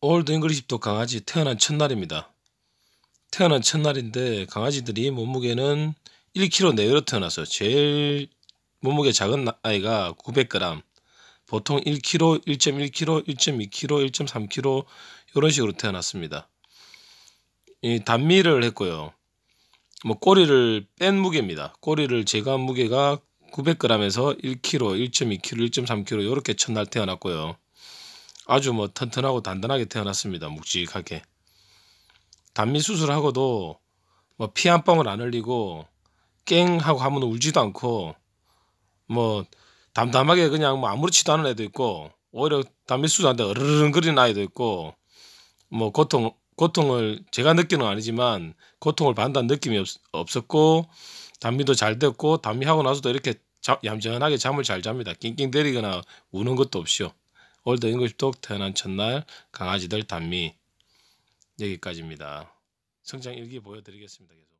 올드 잉글리십도 강아지 태어난 첫날입니다. 태어난 첫날인데 강아지들이 몸무게는 1kg 내외로 태어나서 제일 몸무게 작은 아이가 900g, 보통 1kg, 1.1kg, 1.2kg, 1.3kg 이런 식으로 태어났습니다. 이 단미를 했고요. 뭐 꼬리를 뺀 무게입니다. 꼬리를 제거한 무게가 900g에서 1kg, 1.2kg, 1.3kg 이렇게 첫날 태어났고요. 아주 뭐 튼튼하고 단단하게 태어났습니다. 묵직하게. 단미 수술하고도 뭐 피 한 방울 안 흘리고 깽 하고 하면 울지도 않고 뭐 담담하게 그냥 뭐 아무렇지도 않은 애도 있고 오히려 단미 수술한테 어르릉거리는 아이도 있고 뭐 고통 고통을 제가 느끼는 건 아니지만 고통을 받는다는 느낌이 없, 었고 담미도 잘 됐고 담미하고 나서도 이렇게 자, 얌전하게 잠을 잘 잡니다. 낑낑 대리거나 우는 것도 없이요. 올드 잉글독 태어난 첫날 강아지들 단미 여기까지입니다. 성장 일기 보여드리겠습니다. 계속.